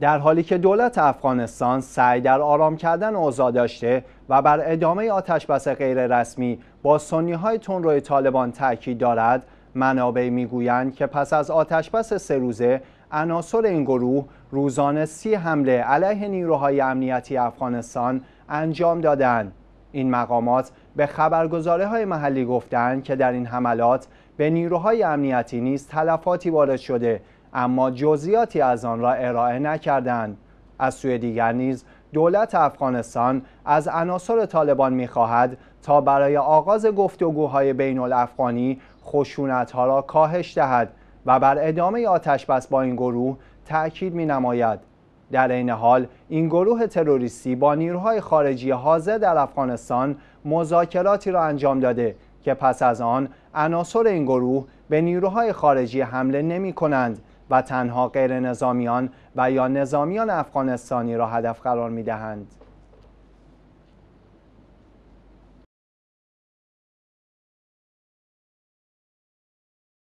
در حالی که دولت افغانستان سعی در آرام کردن اوضاع داشته و بر ادامه غیر رسمی با سنی های روی طالبان تاکید دارد منابع میگویند که پس از بس سه روزه عناصر این گروه روزانه سی حمله علیه نیروهای امنیتی افغانستان انجام دادند این مقامات به خبرگزاره های محلی گفتند که در این حملات به نیروهای امنیتی نیز تلفاتی وارد شده اما جزئیاتی از آن را ارائه نکردند از سوی دیگر نیز دولت افغانستان از عناصر طالبان میخواهد تا برای آغاز گفتگوهای بین الافغانی خشونتها را کاهش دهد و بر ادامه آتش بس با این گروه تأکید می نماید. در این حال این گروه تروریستی با نیروهای خارجی حاضر در افغانستان مذاکراتی را انجام داده که پس از آن عناصر این گروه به نیروهای خارجی حمله نمی کنند و تنها غیر نظامیان و یا نظامیان افغانستانی را هدف قرار می دهند.